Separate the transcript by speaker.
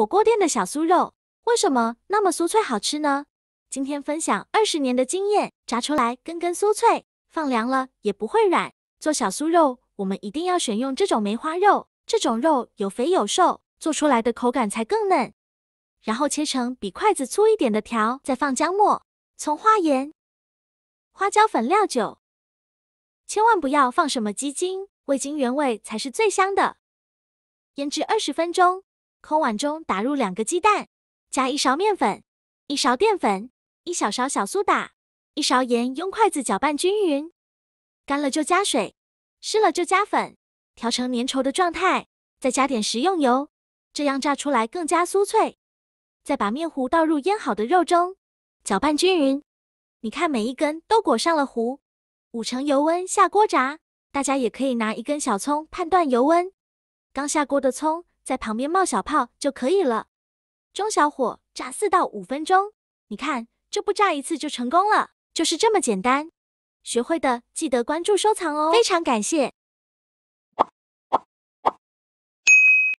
Speaker 1: 火锅店的小酥肉为什么那么酥脆好吃呢？今天分享二十年的经验，炸出来根根酥脆，放凉了也不会软。做小酥肉，我们一定要选用这种梅花肉，这种肉有肥有瘦，做出来的口感才更嫩。然后切成比筷子粗一点的条，再放姜末、葱花、盐、花椒粉、料酒，千万不要放什么鸡精、味精，原味才是最香的。腌制二十分钟。空碗中打入两个鸡蛋，加一勺面粉、一勺淀粉、一小勺小苏打、一勺盐，用筷子搅拌均匀。干了就加水，湿了就加粉，调成粘稠的状态。再加点食用油，这样炸出来更加酥脆。再把面糊倒入腌好的肉中，搅拌均匀。你看，每一根都裹上了糊。五成油温下锅炸，大家也可以拿一根小葱判断油温。刚下锅的葱。在旁边冒小泡就可以了，中小火炸四到五分钟。你看，这不炸一次就成功了，就是这么简单。学会的记得关注收藏哦，非常感谢。